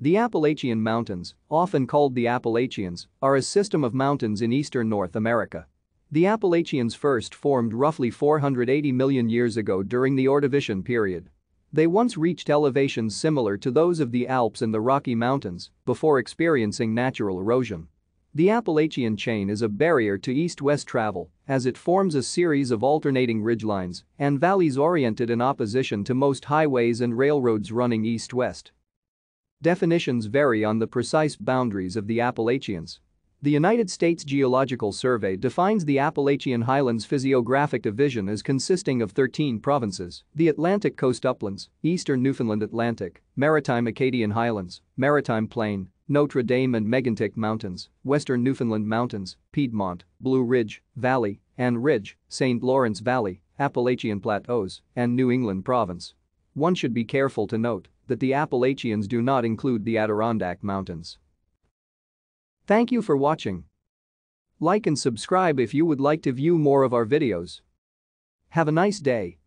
The Appalachian Mountains, often called the Appalachians, are a system of mountains in eastern North America. The Appalachians first formed roughly 480 million years ago during the Ordovician period. They once reached elevations similar to those of the Alps and the Rocky Mountains before experiencing natural erosion. The Appalachian chain is a barrier to east-west travel as it forms a series of alternating ridgelines and valleys oriented in opposition to most highways and railroads running east-west. Definitions vary on the precise boundaries of the Appalachians. The United States Geological Survey defines the Appalachian Highlands physiographic division as consisting of 13 provinces, the Atlantic Coast Uplands, Eastern Newfoundland Atlantic, Maritime Acadian Highlands, Maritime Plain, Notre Dame and Megantic Mountains, Western Newfoundland Mountains, Piedmont, Blue Ridge, Valley, and Ridge, St. Lawrence Valley, Appalachian Plateaus, and New England Province. One should be careful to note that the Appalachians do not include the Adirondack Mountains. Thank you for watching. Like and subscribe if you would like to view more of our videos. Have a nice day.